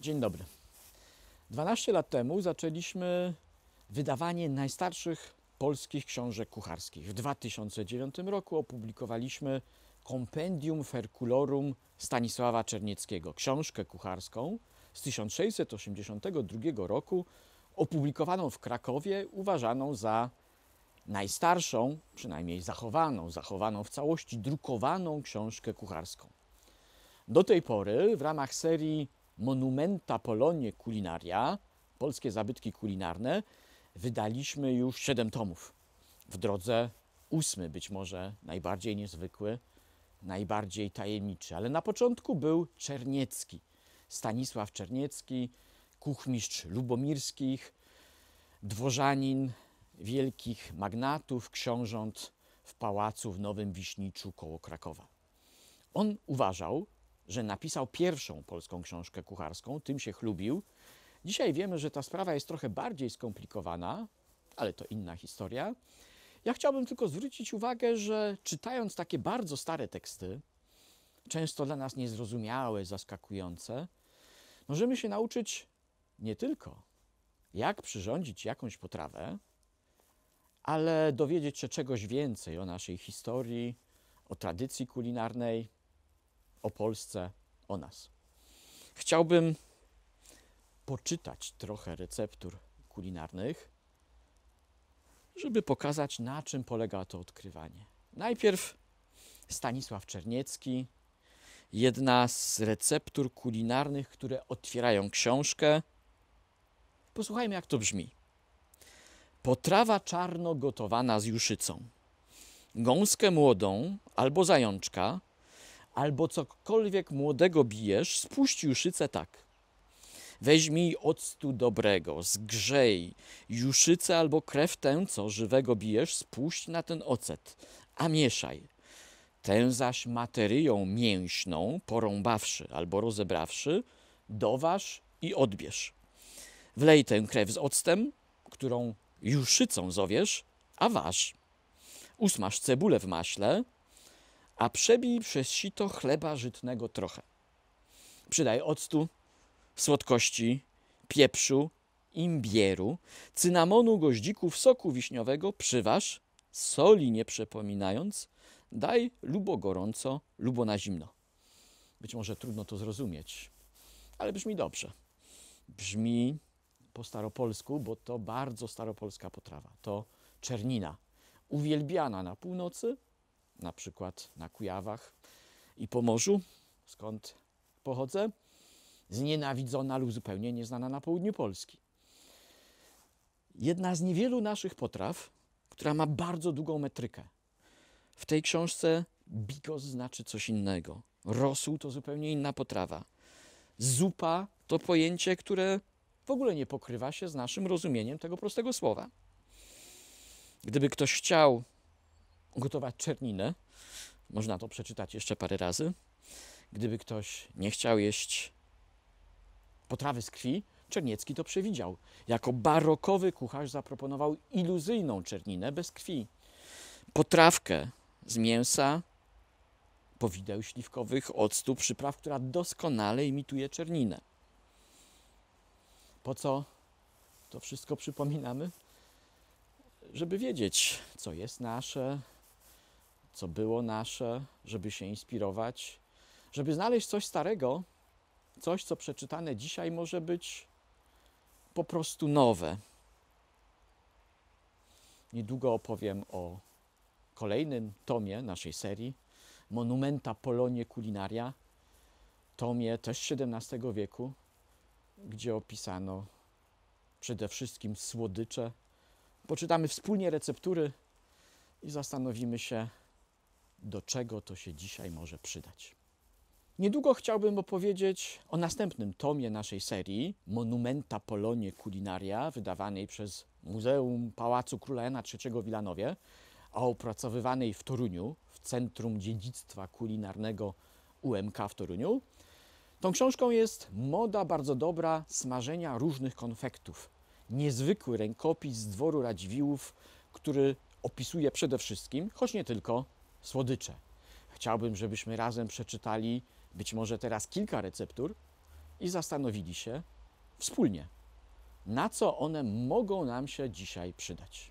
Dzień dobry. 12 lat temu zaczęliśmy wydawanie najstarszych polskich książek kucharskich. W 2009 roku opublikowaliśmy kompendium Ferculorum Stanisława Czernieckiego, książkę kucharską z 1682 roku, opublikowaną w Krakowie, uważaną za najstarszą, przynajmniej zachowaną, zachowaną w całości, drukowaną książkę kucharską. Do tej pory w ramach serii Monumenta Polonie Kulinaria, polskie zabytki kulinarne, wydaliśmy już 7 tomów. W drodze ósmy, być może najbardziej niezwykły, najbardziej tajemniczy. Ale na początku był Czerniecki, Stanisław Czerniecki, kuchmistrz lubomirskich, dworzanin wielkich magnatów, książąt w pałacu w Nowym Wiśniczu koło Krakowa. On uważał, że napisał pierwszą polską książkę kucharską, tym się chlubił. Dzisiaj wiemy, że ta sprawa jest trochę bardziej skomplikowana, ale to inna historia. Ja chciałbym tylko zwrócić uwagę, że czytając takie bardzo stare teksty, często dla nas niezrozumiałe, zaskakujące, możemy się nauczyć nie tylko jak przyrządzić jakąś potrawę, ale dowiedzieć się czegoś więcej o naszej historii, o tradycji kulinarnej, o Polsce, o nas. Chciałbym poczytać trochę receptur kulinarnych, żeby pokazać, na czym polega to odkrywanie. Najpierw Stanisław Czerniecki, jedna z receptur kulinarnych, które otwierają książkę. Posłuchajmy, jak to brzmi. Potrawa czarno gotowana z juszycą. Gąskę młodą albo zajączka albo cokolwiek młodego bijesz, spuść szycę tak. Weźmij octu dobrego, zgrzej, juszycę albo krew tę, co żywego bijesz, spuść na ten ocet, a mieszaj. Tę zaś materyją mięśną, porąbawszy albo rozebrawszy, doważ i odbierz. Wlej tę krew z octem, którą juszycą zowiesz, a waż. Usmasz cebulę w maśle, a przebij przez sito chleba żytnego trochę. Przydaj octu, słodkości, pieprzu, imbieru, cynamonu, goździków, soku wiśniowego, przyważ, soli nie przepominając, daj lubo gorąco, lubo na zimno. Być może trudno to zrozumieć, ale brzmi dobrze. Brzmi po staropolsku, bo to bardzo staropolska potrawa. To czernina, uwielbiana na północy, na przykład na Kujawach i Pomorzu, skąd pochodzę, znienawidzona lub zupełnie nieznana na południu Polski. Jedna z niewielu naszych potraw, która ma bardzo długą metrykę. W tej książce bigos znaczy coś innego. Rosół to zupełnie inna potrawa. Zupa to pojęcie, które w ogóle nie pokrywa się z naszym rozumieniem tego prostego słowa. Gdyby ktoś chciał gotować czerninę. Można to przeczytać jeszcze parę razy. Gdyby ktoś nie chciał jeść potrawy z krwi, Czerniecki to przewidział. Jako barokowy kucharz zaproponował iluzyjną czerninę bez krwi. Potrawkę z mięsa, powideł śliwkowych, octu, przypraw, która doskonale imituje czerninę. Po co to wszystko przypominamy? Żeby wiedzieć, co jest nasze, co było nasze, żeby się inspirować, żeby znaleźć coś starego, coś, co przeczytane dzisiaj może być po prostu nowe. Niedługo opowiem o kolejnym tomie naszej serii Monumenta Polonie Kulinaria, tomie też XVII wieku, gdzie opisano przede wszystkim słodycze. Poczytamy wspólnie receptury i zastanowimy się, do czego to się dzisiaj może przydać. Niedługo chciałbym opowiedzieć o następnym tomie naszej serii Monumenta Polonie Kulinaria, wydawanej przez Muzeum Pałacu Króla Jana III Wilanowie, a opracowywanej w Toruniu, w Centrum Dziedzictwa Kulinarnego UMK w Toruniu. Tą książką jest moda bardzo dobra smażenia różnych konfektów. Niezwykły rękopis z dworu Radziwiłłów, który opisuje przede wszystkim, choć nie tylko, słodycze. Chciałbym, żebyśmy razem przeczytali być może teraz kilka receptur i zastanowili się wspólnie, na co one mogą nam się dzisiaj przydać.